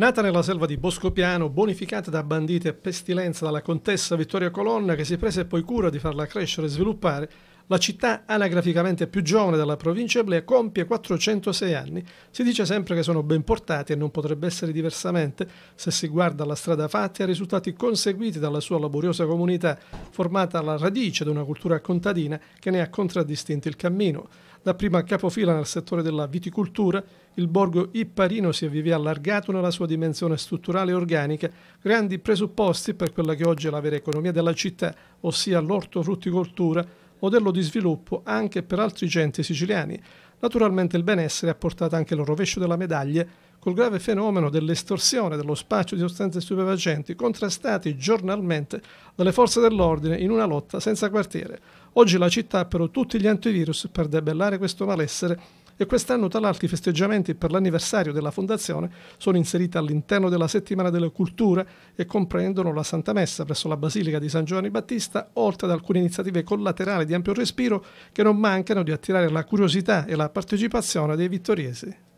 Nata nella selva di Boscopiano, bonificata da bandite e pestilenza dalla contessa Vittoria Colonna che si prese poi cura di farla crescere e sviluppare, la città anagraficamente più giovane della provincia eblea compie 406 anni. Si dice sempre che sono ben portati e non potrebbe essere diversamente se si guarda la strada fatta e ai risultati conseguiti dalla sua laboriosa comunità, formata alla radice di una cultura contadina che ne ha contraddistinto il cammino. Dapprima capofila nel settore della viticoltura, il borgo ipparino si è via allargato nella sua dimensione strutturale e organica, grandi presupposti per quella che oggi è la vera economia della città, ossia l'orto-frutticoltura, modello di sviluppo anche per altri genti siciliani. Naturalmente il benessere ha portato anche il rovescio della medaglia col grave fenomeno dell'estorsione dello spaccio di sostanze stupefacenti contrastati giornalmente dalle forze dell'ordine in una lotta senza quartiere. Oggi la città ha però tutti gli antivirus per debellare questo malessere e quest'anno tra l'altro i festeggiamenti per l'anniversario della fondazione sono inseriti all'interno della settimana delle culture e comprendono la Santa Messa presso la Basilica di San Giovanni Battista, oltre ad alcune iniziative collaterali di ampio respiro che non mancano di attirare la curiosità e la partecipazione dei vittoriesi.